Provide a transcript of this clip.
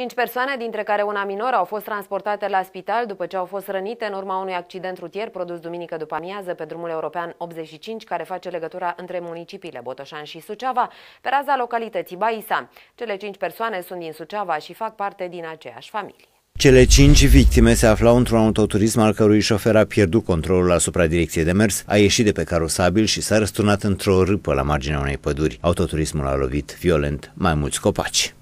Cinci persoane, dintre care una minoră, au fost transportate la spital după ce au fost rănite în urma unui accident rutier produs duminică după amiază pe drumul european 85, care face legătura între municipiile Botoșan și Suceava, pe raza localității Baisa. Cele cinci persoane sunt din Suceava și fac parte din aceeași familie. Cele cinci victime se aflau într-un autoturism al cărui șofer a pierdut controlul asupra direcției de mers, a ieșit de pe carosabil și s-a răsturnat într-o râpă la marginea unei păduri. Autoturismul a lovit violent mai mulți copaci.